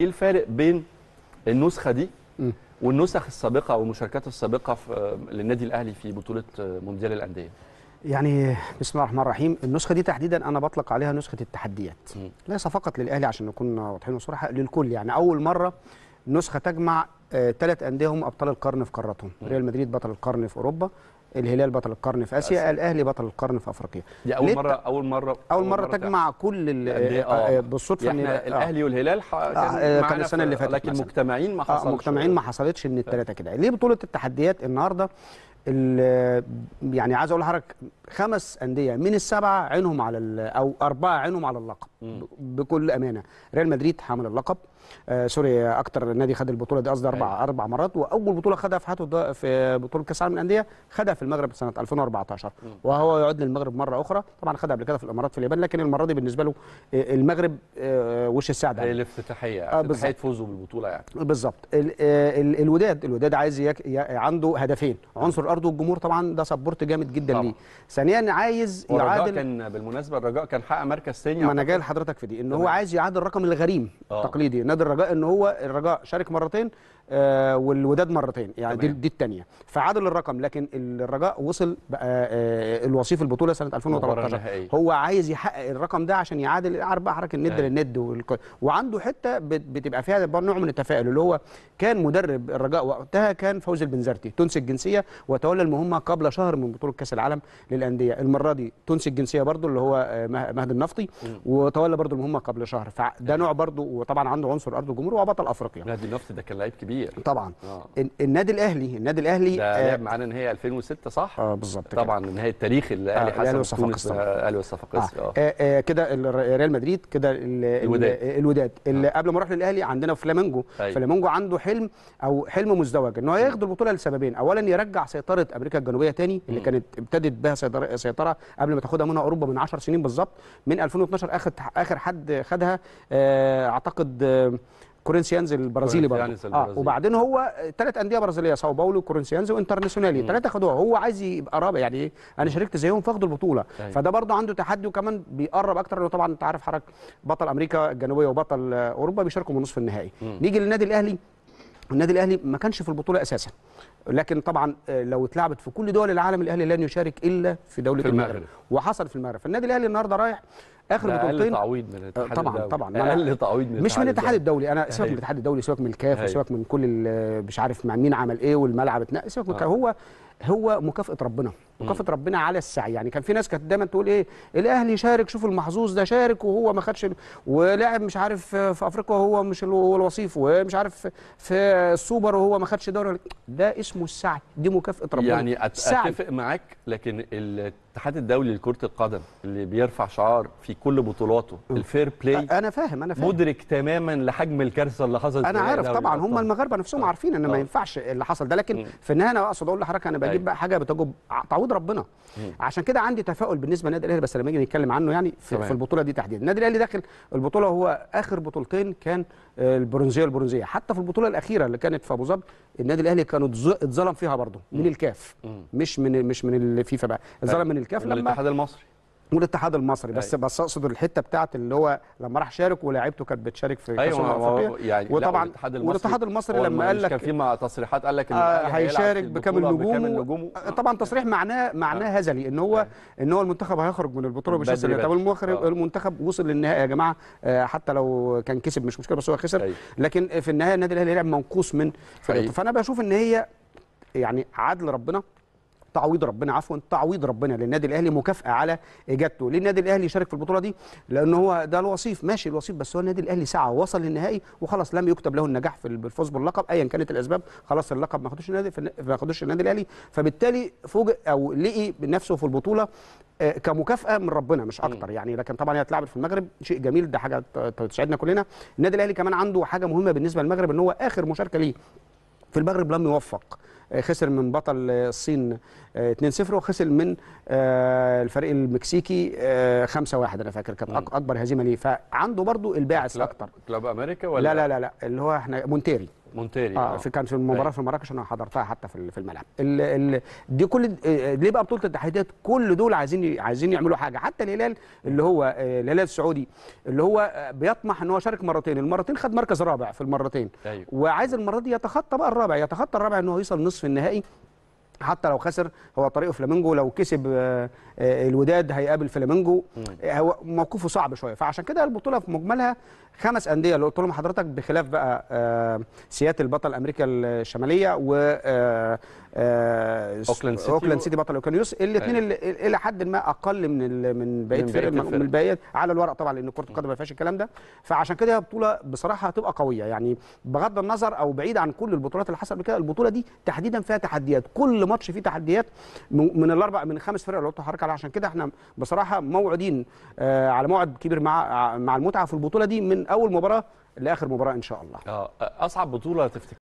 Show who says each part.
Speaker 1: ايه الفارق بين النسخه دي والنسخ السابقه او المشاركات السابقه في آه، للنادي الاهلي في بطوله آه، مونديال الانديه يعني بسم الله الرحمن الرحيم النسخه دي تحديدا انا بطلق عليها نسخه التحديات ليس فقط للاهلي عشان نكون واضحين وصراحه للكل يعني اول مره نسخه تجمع ثلاث آه انديه هم ابطال القرن في قارتهم ريال مدريد بطل القرن في اوروبا الهلال بطل القرن في اسيا الاهلي بطل القرن في افريقيا دي اول مره اول مره اول مره تجمع كل يعني آه، آه. بالصدفه يعني ان آه. الاهلي والهلال يعني كان, السنه اللي فاتت لكن مجتمعين ما حصلش آه مجتمعين ما حصلتش ان الثلاثه كده ليه بطوله التحديات النهارده يعني عايز اقول لحضرتك خمس أندية من السبعة عينهم على أو أربعة عينهم على اللقب م. بكل أمانة ريال مدريد حامل اللقب آه سوري أكتر نادي خد البطولة دي قصدي أربع أربع مرات وأول بطولة خدها في حياته في بطولة كأس العالم للأندية خدها في المغرب سنة 2014 م. وهو يعود للمغرب مرة أخرى طبعا خدها قبل كده في الإمارات في اليابان لكن المرة دي بالنسبة له آه، المغرب آه وش السعد يعني الافتتاحية آه افتتاحية فوزه بالبطولة يعني بالظبط ال آه، ال الوداد الوداد عايز عنده هدفين عنصر الأرض والجمهور طبعا ده سبورت جامد جدا ليه ثانيا عايز يعادل كان بالمناسبه الرجاء كان حقق مركز ثاني ما انا جاي لحضرتك في دي ان هو عايز يعادل الرقم الغريم التقليدي آه. نادي الرجاء ان هو الرجاء شارك مرتين آه، والوداد مرتين يعني دي, دي الثانيه فعادل الرقم لكن الرجاء وصل بقى آه، الوصيف البطوله سنه 2013 هو عايز يحقق الرقم ده عشان يعادل اربع حركه الند أيوة. للند وعنده حته بتبقى فيها نوع من التفاؤل اللي هو كان مدرب الرجاء وقتها كان فوزي البنزرتي تونسي الجنسيه وتولى المهمه قبل شهر من بطوله كاس العالم للانديه المره دي تونسي الجنسيه برضو اللي هو آه، مهدي النفطي وتولى برضو المهمه قبل شهر فده أيوة. نوع برضو وطبعا عنده عنصر ارض الجمهور وبطل افريقيا مهدي النفطي ده كان لعيب كبير كبير طبعا آه. النادي الاهلي النادي الاهلي ده آه، لعب معانا نهائي 2006 صح اه بالظبط طبعا نهائي التاريخ اللي آه، الاهلي آه. حسم والصفاقس الاهلي والصفاقس آه. آه. آه. آه. كده ريال مدريد كده الوداد الوداد اللي آه. قبل ما اروح للاهلي عندنا فلامينجو أيوه. فلامينجو عنده حلم او حلم مزدوج ان هو ياخد البطوله لسببين اولا يرجع سيطره امريكا الجنوبيه تاني اللي م. كانت ابتدت بها سيطره سيطره قبل ما تاخدها منها اوروبا من 10 سنين بالظبط من 2012 اخر اخر حد خدها آه اعتقد آه كورنسيانز البرازيلي برضه اه وبعدين هو ثلاث انديه برازيليه ساو باولو كورنسيانز وانترناسيونالي ثلاثه خدوها هو عايز يبقى رابع يعني ايه انا شاركت زيهم فاخدوا البطوله طيب. فده برضه عنده تحدي وكمان بيقرب اكتر لانه طبعا انت عارف حضرتك بطل امريكا الجنوبيه وبطل اوروبا بيشاركوا من نصف النهائي مم. نيجي للنادي الاهلي النادي الاهلي ما كانش في البطوله اساسا لكن طبعا آه، لو اتلعبت في كل دول العالم الاهلي لن يشارك الا في دوله في المغرب. المغرب وحصل في المغرب فالنادي الاهلي النهارده رايح اخر بطولتين تعويض من الاتحاد طبعا الدولي. طبعا اقل تعويض من مش من الاتحاد الدولي انا أيوه. سيبك من الاتحاد الدولي سيبك من الكاف سيبك من كل مش عارف مع مين عمل ايه والملعب اتنقل سيبك من آه. هو هو مكافاه ربنا مكافاه ربنا على السعي يعني كان في ناس كانت دايما تقول ايه الاهلي شارك شوف المحظوظ ده شارك وهو ما خدش ولاعب مش عارف في افريقيا وهو مش الوصيف ومش عارف في السوبر وهو ما خدش دوري ده اسمه السعي دي مكافاه ربنا يعني اتفق معاك لكن الاتحاد الدولي لكره القدم اللي بيرفع شعار في كل بطولاته الفير بلاي انا فاهم انا فاهم مدرك تماما لحجم الكارثه اللي حصلت انا عارف طبعا هم المغاربه نفسهم آه. عارفين ان ما آه. ينفعش اللي حصل ده لكن في النهايه انا اقصد اقول لحضرتك انا هجيب أيوة. بقى حاجه بتجب تعويض ربنا مم. عشان كده عندي تفاؤل بالنسبه للنادي الاهلي بس لما نيجي نتكلم عنه يعني في, في البطوله دي تحديدا النادي الاهلي داخل البطوله هو اخر بطولتين كان البرونزيه والبرونزيه حتى في البطوله الاخيره اللي كانت في ابو ظبي النادي الاهلي كانوا اتظلم فيها برضه من الكاف مم. مش من مش من الفيفا بقى اتظلم أيوة. من الكاف لما الاتحاد المصري والاتحاد المصري بس أيوة. بس اقصد الحته بتاعت اللي هو لما راح شارك ولاعيبته كانت بتشارك في أيوة، كاس الامم يعني وطبعا الاتحاد المصري والاتحاد المصري لما قال لك كان في تصريحات قال لك ان آه يعني هيشارك بكامل نجومه آه، طبعا تصريح معناه معناه آه. هزلي ان هو آه. ان هو المنتخب هيخرج من البطوله بشكل ده طب آه. المنتخب وصل للنهائي يا جماعه آه، حتى لو كان كسب مش مشكله بس هو خسر أيوة. لكن في النهايه النادي الاهلي لعب منقوص من فرقته أيوة. فانا بشوف ان هي يعني عدل ربنا تعويض ربنا عفوا تعويض ربنا للنادي الاهلي مكافاه على اجادته ليه النادي الاهلي شارك في البطوله دي لان هو ده الوصيف ماشي الوصيف بس هو النادي الاهلي سعى وصل للنهائي وخلاص لم يكتب له النجاح في الفوز باللقب ايا كانت الاسباب خلاص اللقب ما خدوش النادي ما خدوش النادي الاهلي فبالتالي فوجئ او لقي نفسه في البطوله آه، كمكافاه من ربنا مش اكتر يعني لكن طبعا هي اتلعبت في المغرب شيء جميل ده حاجه تسعدنا كلنا النادي الاهلي كمان عنده حاجه مهمه بالنسبه للمغرب ان هو اخر مشاركه ليه في المغرب لم يوفق آه، خسر من بطل الصين 2-0 آه، وخسر من آه، الفريق المكسيكي 5-1 انا فاكر كانت اكبر هزيمه ليه فعنده برضو الباعث اكتر كلاب امريكا ولا لا لا لا, لا اللي هو احنا مونتيري مونتيري آه،, اه في كان في المباراه أيوه. في مراكش انا حضرتها حتى في في الملعب الـ الـ دي كل آه، آه، ليه بقى بطوله التحديات كل دول عايزين عايزين يعملوا حاجه حتى الهلال اللي هو الهلال السعودي اللي هو بيطمح ان هو يشارك مرتين المرتين خد مركز رابع في المرتين أيوه. وعايز المره دي يتخطى بقى الرابع يتخطى الرابع ان هو يوصل نصف النهائي حتى لو خسر هو طريقه فلامينجو لو كسب الوداد هيقابل فلامينجو هو موقفه صعب شويه فعشان كده البطوله في مجملها خمس انديه اللي قلت لهم حضرتك بخلاف بقى آه، سياده البطل امريكا الشماليه و آه، آه، اوكلاند سيتي اوكلاند سيتي بطل اوكانيوس الاثنين أيوة. الى حد ما اقل من من بقيه الفرق من الباقيات على الورق طبعا لان كره القدم ما فيهاش الكلام ده فعشان كده هي بطوله بصراحه هتبقى قويه يعني بغض النظر او بعيد عن كل البطولات اللي حصل كده البطوله دي تحديدا فيها تحديات كل ماتش فيه تحديات من الاربع من خمس فرق اللي قلت حضرتك على عشان كده احنا بصراحه موعدين على موعد كبير مع مع المتعه في البطوله دي من اول مباراه لاخر مباراه ان شاء الله اه اصعب بطوله تفتكر